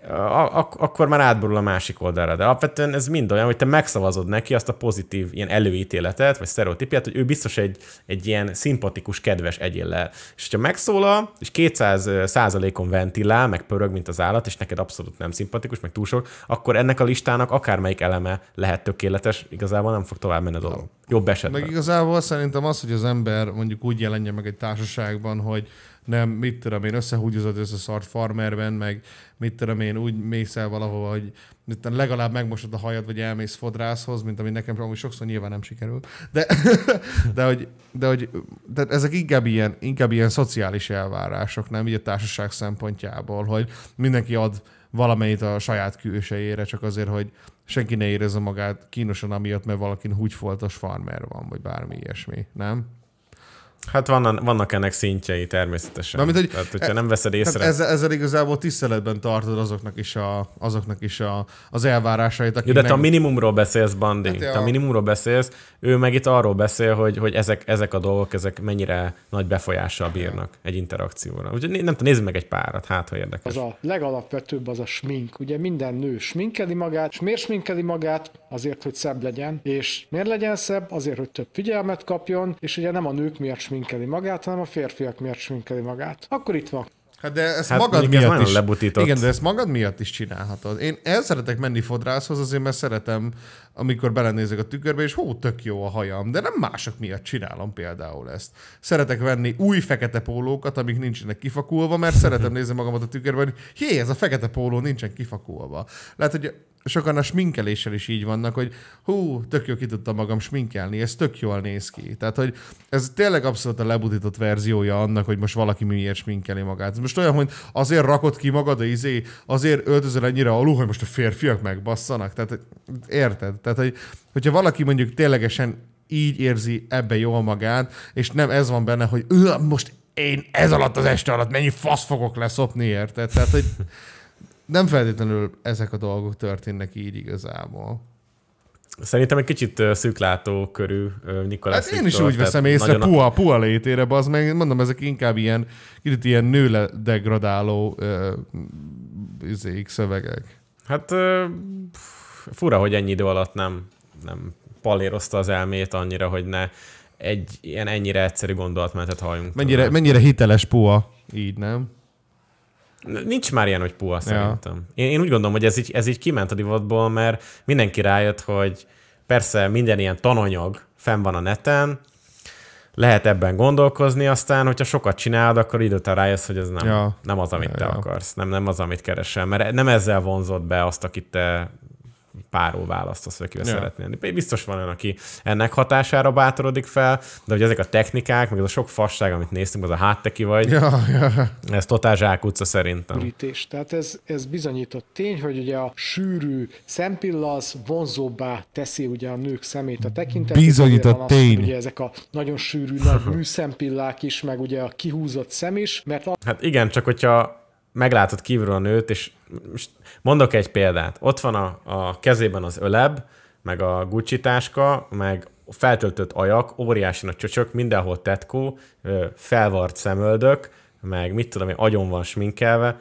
ak- akkor már átborul a másik oldalra. De alapvetően ez mind olyan, hogy te megszavazod neki azt a pozitív ilyen előítéletet, vagy sztereotípiát, hogy ő biztos egy, egy ilyen szimpatikus, kedves egyéllel. És ha megszólal, és 200 százalékon ventilál, meg pörög, mint az állat, és neked abszolút nem szimpatikus, meg túl sok, akkor ennek a listának akármelyik eleme lehet tökéletes, igazából nem fog tovább menni a dolog. Jobb esetben. Meg
igazából szerintem az, hogy az ember mondjuk úgy jelenje meg egy társaságban, hogy nem mit tudom én, összehúgyozod ezt a szart farmerben, meg mit tudom én, úgy mész el valahova, hogy legalább megmosod a hajad, vagy elmész fodrászhoz, mint ami nekem amúgy sokszor nyilván nem sikerül. De, de hogy, de hogy de ezek inkább ilyen, inkább ilyen szociális elvárások, nem így a társaság szempontjából, hogy mindenki ad valamennyit a saját külsejére, csak azért, hogy senki ne érezze magát kínosan amiatt, mert valakin húgyfoltos farmer van, vagy
bármi ilyesmi, nem? Hát vannak, vannak ennek szintjei természetesen. mint, hogy, tehát, hogyha e, nem veszed e, észre. Hát ezzel,
ezzel igazából tiszteletben tartod azoknak is, a, azoknak is a, az elvárásait. Akik ja, de te a
minimumról beszélsz, Bandi. Hát, te a... a minimumról beszélsz, ő meg itt arról beszél, hogy, hogy ezek, ezek a dolgok, ezek mennyire nagy befolyással bírnak egy interakcióra. Úgyhogy nem tudom, nézd meg egy párat, hát ha érdekes. Az
a legalapvetőbb az a smink. Ugye minden nő sminkeli magát, és miért sminkeli magát? Azért, hogy szebb legyen. És miért legyen szebb? Azért, hogy több figyelmet kapjon, és ugye nem a nők miatt sminkeli magát, hanem a férfiak miért sminkeli magát. Akkor itt van. Hát de
ezt hát magad miatt ez is. Lebutított. Igen, de ezt magad miatt is csinálhatod. Én el szeretek menni fodrászhoz azért, mert szeretem, amikor belenézek a tükörbe, és hú, tök jó a hajam, de nem mások miatt csinálom például ezt. Szeretek venni új fekete pólókat, amik nincsenek kifakulva, mert szeretem nézni magamat a tükörben, hogy hé, ez a fekete póló nincsen kifakulva. Lehet, hogy sokan a sminkeléssel is így vannak, hogy hú, tök jó ki tudtam magam sminkelni, ez tök jól néz ki. Tehát, hogy ez tényleg abszolút a lebutított verziója annak, hogy most valaki miért sminkeli magát. Most most olyan, hogy azért rakod ki magad, izé, azért öltözöl ennyire alul, hogy most a férfiak megbasszanak. Tehát érted? Tehát, hogy, hogyha valaki mondjuk ténylegesen így érzi ebbe jól magát, és nem ez van benne, hogy most én ez alatt az este alatt mennyi fasz fogok leszopni, érted? Tehát, hogy nem feltétlenül ezek a dolgok történnek így igazából. Szerintem egy kicsit szűklátó körül
Nikolás Hát én Viktor, is úgy veszem észre, nagyon...
puha, puha létére, az meg mondom, ezek inkább ilyen, kicsit ilyen nőle degradáló uh, szövegek.
Hát uh, fura, hogy ennyi idő alatt nem, nem palérozta az elmét annyira, hogy ne egy ilyen ennyire egyszerű gondolatmenetet halljunk. Mennyire, tőle.
mennyire hiteles puha,
így nem? Nincs már ilyen, hogy puha szerintem. Ja. Én, én úgy gondolom, hogy ez így, ez így kiment a divatból, mert mindenki rájött, hogy persze minden ilyen tananyag fenn van a neten, lehet ebben gondolkozni, aztán, hogyha sokat csinálod, akkor időt rájössz, hogy ez nem, ja. nem az, amit ja, te ja. akarsz, nem, nem az, amit keresel, mert nem ezzel vonzod be azt, akit te párról választasz, akivel ja. szeretnél. Biztos van olyan, aki ennek hatására bátorodik fel, de hogy ezek a technikák, meg az a sok fasság, amit néztünk, az a hátteki vagy, ja, ja. ez totál utca szerintem.
Ürítés. Tehát ez, ez bizonyított tény, hogy ugye a sűrű szempillaz vonzóbbá teszi ugye a nők szemét a tekintetben. Bizonyított a tény. ugye ezek a nagyon sűrű nagy műszempillák is, meg ugye a kihúzott szem is, mert... A...
Hát igen, csak hogyha meglátod kívülről a nőt, és most mondok egy példát. Ott van a, a kezében az öleb, meg a Gucci táska, meg feltöltött ajak, óriási nagy csöcsök, mindenhol tetkó, felvart szemöldök, meg mit tudom én, agyon van sminkelve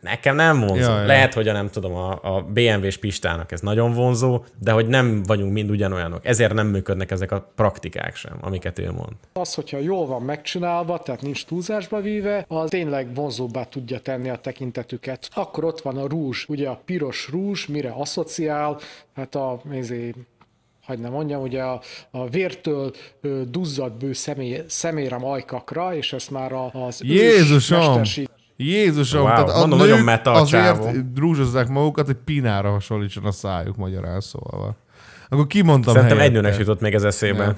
nekem nem vonzó. Ja, ja. Lehet, hogy a nem tudom, a, a BMW-s Pistának ez nagyon vonzó, de hogy nem vagyunk mind ugyanolyanok. Ezért nem működnek ezek a praktikák sem, amiket ő mond.
Az, hogyha jól van megcsinálva, tehát nincs túlzásba víve, az tényleg vonzóbbá tudja tenni a tekintetüket. Akkor ott van a rúzs, ugye a piros rúzs, mire asszociál, hát a nézé, hogy nem mondjam, ugye a, a vértől duzzadbő személy, személyre majkakra, és ezt már az Jézusom! Ős
Jézusom, wow, tehát mondom, nagyon meta a azért drúzsozzák magukat, hogy pinára hasonlítson a szájuk magyarán szóval. Akkor kimondtam Szerintem helyette. egy nőnek jutott még ez eszébe.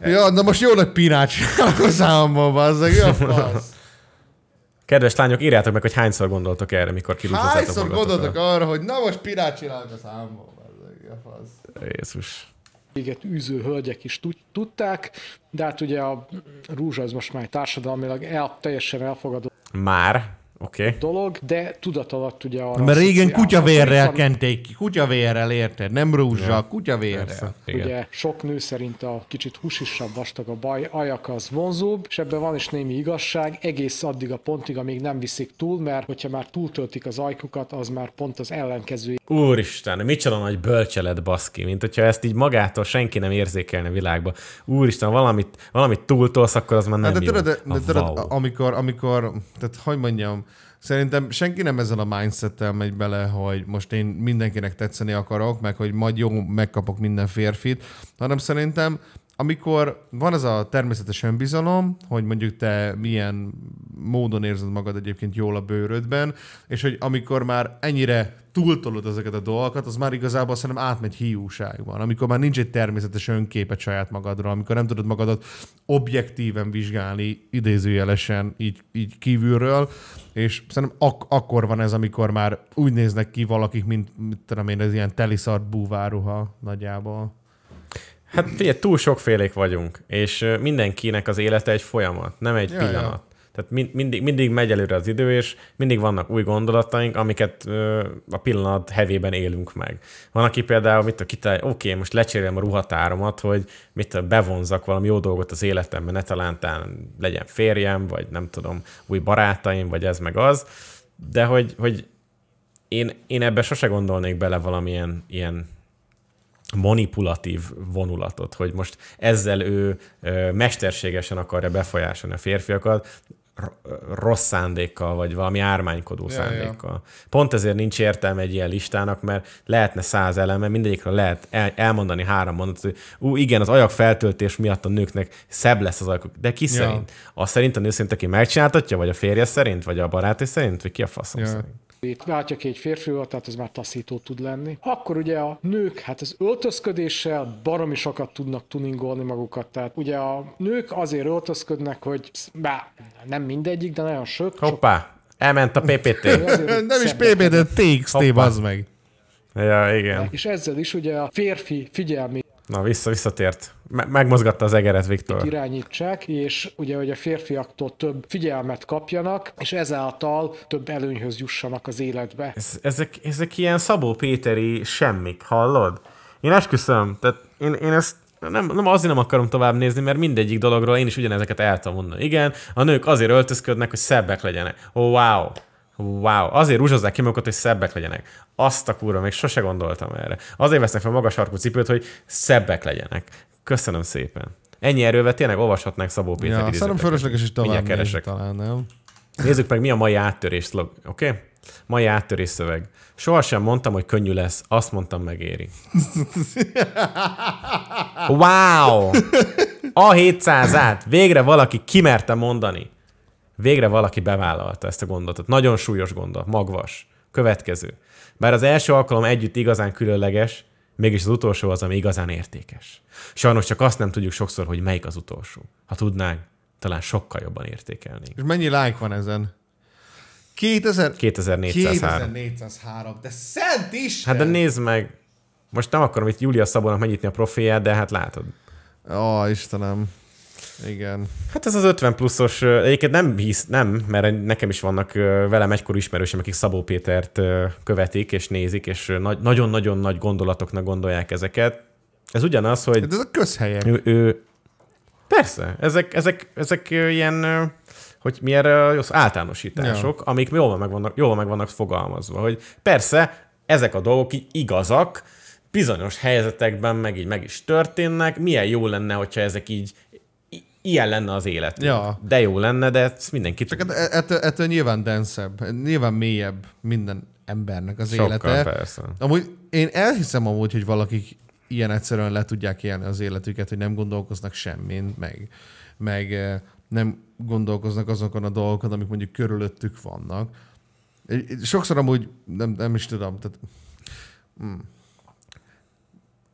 Ja. ja, na most jó nagy pinács Akkor a számomban, bazzeg, jó
Kedves lányok, írjátok meg, hogy hányszor gondoltok erre, mikor kirúzsozzátok Hányszor gondoltok
arra, hogy na most pirát csinálok a számomban, bazzeg, ja, fasz.
Jézus véget űző hölgyek is tudták, de hát ugye a rúzsa az most már társadalmilag el, teljesen elfogadott.
Már? okay.
dolog, de tudat alatt ugye arra... Mert régen kutyavérrel amit,
kenték ki, kutyavérrel érted, nem rúzsa, ja. kutyavérrel. Igen.
Ugye sok nő szerint a kicsit husisabb, vastagabb baj, ajak az vonzóbb, és ebben van is némi igazság, egész addig a pontig, amíg nem viszik túl, mert hogyha már túltöltik az ajkukat, az már pont az ellenkező.
Úristen, micsoda nagy bölcselet baszki, mint hogyha ezt így magától senki nem érzékelne a világba. Úristen, valamit, valamit túltolsz, akkor az már hát nem hát de, jó. De, de, de, de, wow.
amikor, amikor, tehát hogy mondjam, Szerintem senki nem ezzel a mindsettel megy bele, hogy most én mindenkinek tetszeni akarok, meg hogy majd jó, megkapok minden férfit, hanem szerintem amikor van ez a természetes önbizalom, hogy mondjuk te milyen módon érzed magad egyébként jól a bőrödben, és hogy amikor már ennyire túltolod ezeket a dolgokat, az már igazából szerintem átmegy hiúságban. Amikor már nincs egy természetes önképet saját magadról, amikor nem tudod magadat objektíven vizsgálni idézőjelesen így, így kívülről, és szerintem ak- akkor van ez, amikor már úgy néznek ki valakik, mint mit tudom én, ez ilyen teliszart búváruha
nagyjából. Hát figyelj, túl sokfélék vagyunk, és mindenkinek az élete egy folyamat, nem egy ja, pillanat. Ja. Tehát mindig, mindig megy előre az idő, és mindig vannak új gondolataink, amiket a pillanat hevében élünk meg. Van, aki például, mit a kitalálja, oké, okay, most lecserélem a ruhatáromat, hogy mit a bevonzak valami jó dolgot az életemben, ne talán legyen férjem, vagy nem tudom, új barátaim, vagy ez meg az, de hogy, hogy én, én ebbe sose gondolnék bele valamilyen ilyen manipulatív vonulatot, hogy most ezzel ő mesterségesen akarja befolyásolni a férfiakat, rossz szándékkal, vagy valami ármánykodó ja, szándékkal. Ja. Pont ezért nincs értelme egy ilyen listának, mert lehetne száz eleme, mindegyikről lehet el, elmondani három mondatot, hogy ú, igen, az ajak feltöltés miatt a nőknek szebb lesz az ajak, De ki ja. szerint? A szerint a nő szerint, aki megcsináltatja, vagy a férje szerint, vagy a barátja szerint, vagy ki a faszom ja. szerint?
Itt váltja ki egy férfival, tehát ez már taszító tud lenni. Akkor ugye a nők, hát az öltözködéssel baromi sokat tudnak tuningolni magukat. Tehát ugye a nők azért öltözködnek, hogy bár nem mindegyik, de nagyon sok.
Hoppá, sok... elment a PPT. nem is PPT, TXT, az meg. Ja, igen.
És ezzel is ugye a férfi figyelmi
Na, vissza, visszatért. Megmozgatta az egeret Viktor.
Irányítsák, és ugye, hogy a férfiaktól több figyelmet kapjanak, és ezáltal több előnyhöz jussanak az életbe. Ez,
ezek, ezek ilyen Szabó Péteri semmik, hallod? Én esküszöm, tehát én, én ezt nem, nem azért nem akarom tovább nézni, mert mindegyik dologról én is ugyanezeket el tudom mondani. Igen, a nők azért öltözködnek, hogy szebbek legyenek. Oh, wow! wow, azért rúzsozzák ki magukat, hogy szebbek legyenek. Azt a kurva, még sose gondoltam erre. Azért vesznek fel magas sarkú cipőt, hogy szebbek legyenek. Köszönöm szépen. Ennyi erővel tényleg olvashatnánk Szabó Péter ja, Szerintem fölösleges is talán, keresek. talán, nem? Nézzük meg, mi a mai áttörés oké? Okay? Mai áttörés szöveg. Sohasem mondtam, hogy könnyű lesz, azt mondtam, megéri. Wow! A 700-át végre valaki kimerte mondani. Végre valaki bevállalta ezt a gondolatot. Nagyon súlyos gondolat, magvas. Következő. Bár az első alkalom együtt igazán különleges, mégis az utolsó az, ami igazán értékes. Sajnos csak azt nem tudjuk sokszor, hogy melyik az utolsó. Ha tudnánk, talán sokkal jobban értékelnénk. És mennyi like van ezen? 2000... 2403.
2403, de szent
is! Hát de nézd meg! Most nem akarom itt Júlia Szabónak megnyitni a profilját, de hát látod. Ó, Istenem. Igen. Hát ez az 50 pluszos, egyébként nem hisz, nem, mert nekem is vannak velem egykor ismerősem, akik Szabó Pétert követik és nézik, és nagyon-nagyon nagy gondolatoknak gondolják ezeket. Ez ugyanaz, hogy... Hát ez a közhelyek. Ő, ő, persze, ezek, ezek, ezek ilyen hogy milyen az általánosítások, ja. amik jól megvannak, jól megvannak fogalmazva, hogy persze ezek a dolgok így igazak, bizonyos helyzetekben meg így meg is történnek, milyen jó lenne, hogyha ezek így ilyen lenne az élet. Ja. De jó lenne, de ezt mindenki Csak ettől,
ettől, ettől nyilván denszebb, nyilván mélyebb minden embernek az Sokkal, élete. persze. Amúgy én elhiszem amúgy, hogy valakik ilyen egyszerűen le tudják élni az életüket, hogy nem gondolkoznak semmin, meg, meg eh, nem gondolkoznak azokon a dolgokon, amik mondjuk körülöttük vannak. Sokszor amúgy nem, nem is tudom, tehát... Hmm.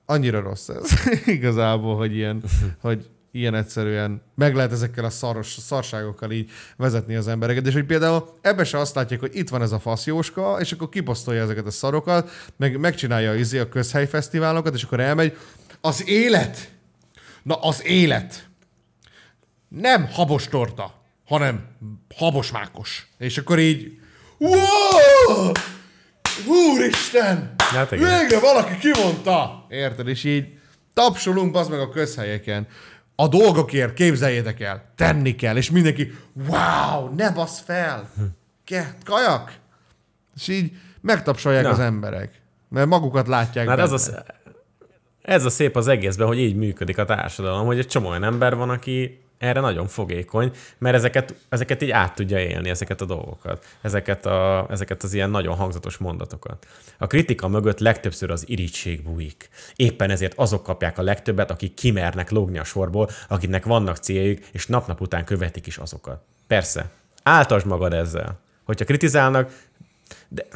Annyira rossz ez igazából, hogy ilyen, hogy ilyen egyszerűen meg lehet ezekkel a szaros, szarságokkal így vezetni az embereket. És hogy például ebbe se azt látják, hogy itt van ez a faszjóska, és akkor kiposztolja ezeket a szarokat, meg megcsinálja izé a közhelyfesztiválokat, és akkor elmegy. Az élet! Na az élet! Nem habos torta, hanem habosmákos. És akkor így... Wow! Úristen! Hát Végre valaki kimondta! Érted? És így tapsolunk, az meg a közhelyeken a dolgokért, képzeljétek el, tenni kell, és mindenki, wow, ne basz fel, Kett, kajak. És így megtapsolják Na. az emberek, mert magukat látják. Hát ez az,
ez a szép az egészben, hogy így működik a társadalom, hogy egy csomó olyan ember van, aki erre nagyon fogékony, mert ezeket, ezeket így át tudja élni, ezeket a dolgokat, ezeket, a, ezeket az ilyen nagyon hangzatos mondatokat. A kritika mögött legtöbbször az irítség bújik. Éppen ezért azok kapják a legtöbbet, akik kimernek lógni a sorból, akiknek vannak céljuk, és nap-nap után követik is azokat. Persze, áltasd magad ezzel. Hogyha kritizálnak, de...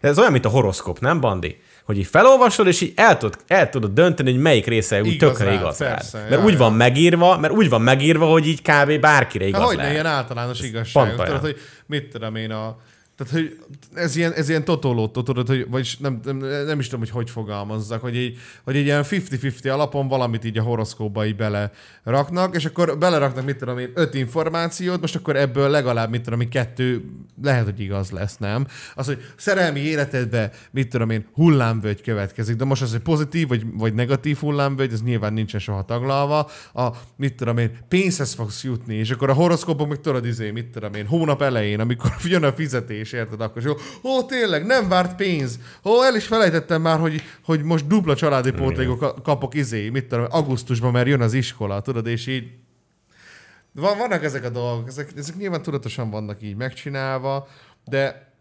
de ez olyan, mint a horoszkóp, nem, Bandi? hogy így felolvasod, és így el, tud, el tudod dönteni, hogy melyik része úgy igaz tökre igaz persze, Mert jaj, úgy van megírva, mert úgy van megírva, hogy így kb. bárkire hát igaz Há, hogy ne ilyen
általános igazság. Tudod, hogy mit tudom én, a,
tehát, hogy ez ilyen, ez ilyen totolót, tudod, hogy, vagyis
nem, nem, nem, is tudom, hogy hogy fogalmazzak, hogy egy, hogy egy ilyen 50-50 alapon valamit így a horoszkóba így beleraknak, és akkor beleraknak, mit tudom én, öt információt, most akkor ebből legalább, mit tudom én, kettő lehet, hogy igaz lesz, nem? Az, hogy szerelmi életedbe, mit tudom én, hullámvölgy következik, de most az, hogy pozitív vagy, vagy negatív hullámvölgy, ez nyilván nincsen soha taglalva, a, mit tudom én, pénzhez fogsz jutni, és akkor a horoszkópok meg tudod, izé, mit tudom én, hónap elején, amikor jön a fizetés, és érted, akkor jó ó, ó, tényleg, nem várt pénz, ó, el is felejtettem már, hogy, hogy most dupla családi pótlékot kapok izé, mit tudom, augusztusban, mert jön az iskola, tudod, és így van, vannak ezek a dolgok, ezek, ezek nyilván tudatosan vannak így megcsinálva, de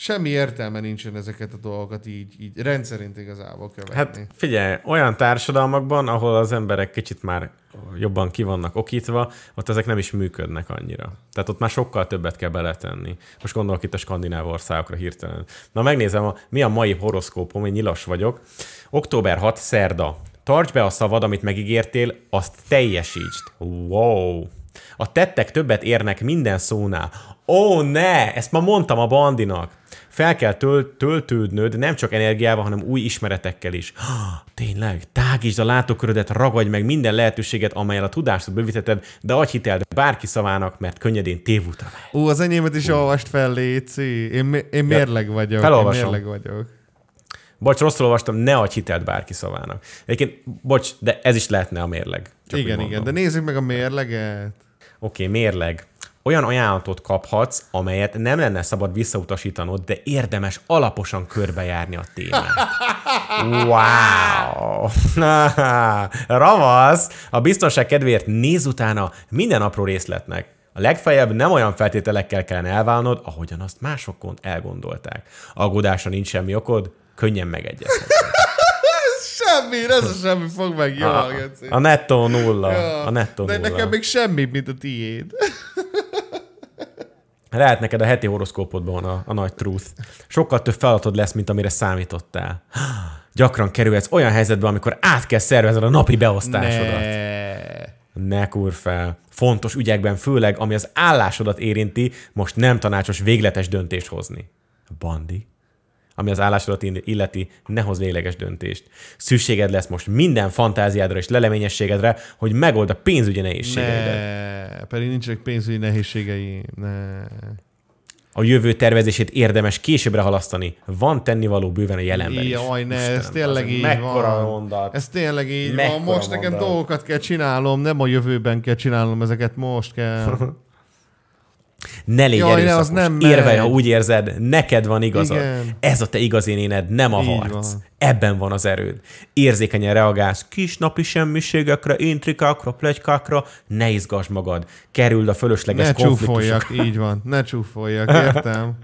semmi értelme nincsen ezeket a dolgokat így, így rendszerint igazából követni. Hát
figyelj, olyan társadalmakban, ahol az emberek kicsit már jobban kivannak okítva, ott ezek nem is működnek annyira. Tehát ott már sokkal többet kell beletenni. Most gondolok itt a skandináv országokra hirtelen. Na megnézem, a, mi a mai horoszkópom, én nyilas vagyok. Október 6, szerda. Tarts be a szavad, amit megígértél, azt teljesítsd. Wow! A tettek többet érnek minden szónál. Ó, ne! Ezt ma mondtam a bandinak. Fel kell töl- töltődnöd nem csak energiával, hanem új ismeretekkel is. tényleg, tágítsd a látókörödet, ragadj meg minden lehetőséget, amelyel a tudást bővítheted, de adj hitelt bárki szavának, mert könnyedén tévútra vagy. Ó, az enyémet is Ó. olvast fel, Léci. Én, én mérleg vagyok. Felolvasom. Én mérleg vagyok. Bocs, rosszul olvastam, ne adj hitelt bárki szavának. Egyébként, bocs, de ez is lehetne a mérleg. Csak igen, igen, de nézzük meg a mérleget. Oké, okay, mérleg. Olyan ajánlatot kaphatsz, amelyet nem lenne szabad visszautasítanod, de érdemes alaposan körbejárni a témát. Wow! Ravasz! A biztonság kedvéért néz utána minden apró részletnek. A legfeljebb nem olyan feltételekkel kellene elválnod, ahogyan azt másokon elgondolták. Aggódásra nincs semmi okod, könnyen megegyezhetsz
semmi, ez a semmi, fog meg, jó a, A
nettó nulla. Ja. A nettó De nulla. nekem még semmi, mint a tiéd. Lehet neked a heti horoszkópodban van a, a nagy truth. Sokkal több feladatod lesz, mint amire számítottál. Gyakran kerülhetsz olyan helyzetbe, amikor át kell szervezni a napi beosztásodat. Ne. Ne kurv fel. Fontos ügyekben, főleg ami az állásodat érinti, most nem tanácsos végletes döntés hozni. Bandi ami az állásodat illeti, ne hoz léleges döntést. Szükséged lesz most minden fantáziádra és leleményességedre, hogy megold a pénzügyi nehézségeidet. Ne, pedig nincsenek pénzügyi nehézségei. Ne. A jövő tervezését érdemes későbbre halasztani. Van tennivaló bőven a jelenben is.
Jaj, ne, Istenem, ez tényleg így mekkora van. Mondat. Ez tényleg így mekkora van. Most mondat. nekem dolgokat kell csinálnom, nem a jövőben kell csinálnom, ezeket most kell.
Ne légy Jaj, erőszakos. Ne, az nem Érvelj, ha úgy érzed, neked van igazad. Igen. Ez a te igazi éned, nem a Így harc. Van. Ebben van az erőd. Érzékenyen reagálsz kis napi semmiségekre, intrikákra, plegykákra, ne izgass magad. Kerüld a fölösleges ne konfliktusokat. csúfoljak, így van. Ne csúfoljak, értem.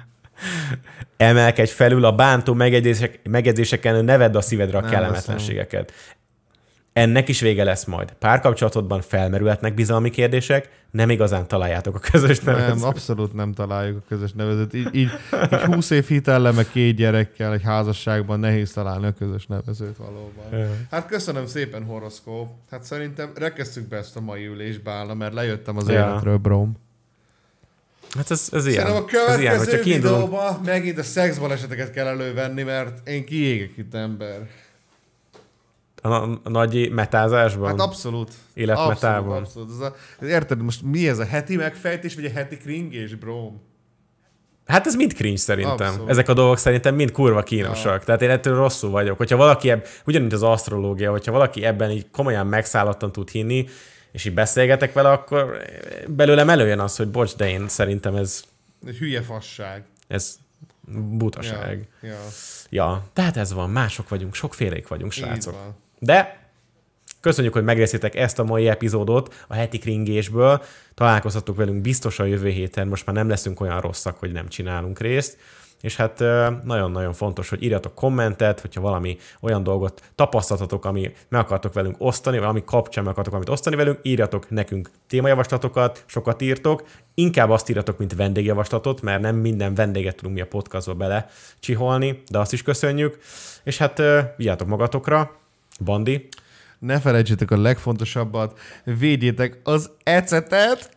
Emelkedj felül a bántó megjegyzések, megjegyzéseken, neved a szívedre a Nem kellemetlenségeket. Leszem. Ennek is vége lesz majd. Párkapcsolatodban felmerülhetnek bizalmi kérdések, nem igazán találjátok a közös nevezőt. Nem, abszolút nem találjuk a közös nevezőt. Így, így, így
20 év hitellel, meg két gyerekkel egy házasságban nehéz találni a közös nevezőt valóban. Hát köszönöm szépen, Horoszkó. Hát szerintem rekesszük be ezt a mai ülésbálna, mert lejöttem az ja. életről, brom.
Hát ez, ez ilyen. Szerintem a következő ilyen, videóban
kiindulunk... megint a szexbaleseteket kell elővenni, mert
én kiégek itt ember. A, a nagy metázásban? Hát abszolút. Életmetában.
Abszolút, abszolút. Ez a, érted, most mi ez a heti megfejtés, vagy a heti kringés, bro?
Hát ez mind cringe szerintem. Abszolút. Ezek a dolgok szerintem mind kurva kínosak. Ja. Tehát én ettől rosszul vagyok. Hogyha valaki eb, ugyanúgy az asztrológia, hogyha valaki ebben így komolyan megszállottan tud hinni, és így beszélgetek vele, akkor belőlem előjön az, hogy bocs, de én szerintem ez...
Hülye fasság.
Ez butaság. Ja, ja. ja, tehát ez van, mások vagyunk, sokfélék vagyunk, srácok. Így van. De Köszönjük, hogy megnéztétek ezt a mai epizódot a heti kringésből. Találkozhatok velünk biztos a jövő héten, most már nem leszünk olyan rosszak, hogy nem csinálunk részt. És hát nagyon-nagyon fontos, hogy írjatok kommentet, hogyha valami olyan dolgot tapasztaltatok, ami meg akartok velünk osztani, ami kapcsán meg akartok amit osztani velünk, írjatok nekünk témajavaslatokat, sokat írtok, inkább azt írjatok, mint vendégjavaslatot, mert nem minden vendéget tudunk mi a podcastba bele csiholni, de azt is köszönjük, és hát vigyátok magatokra, Bandi? Ne felejtsétek a
legfontosabbat, védjétek az ecetet!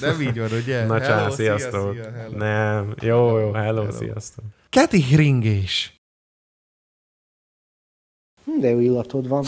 De így van, ugye? Na hello, sziasztok! Szia, szia, hello. Nem, jó, jó, hello, hello. sziasztok!
Keti hringés! De jó illatod van.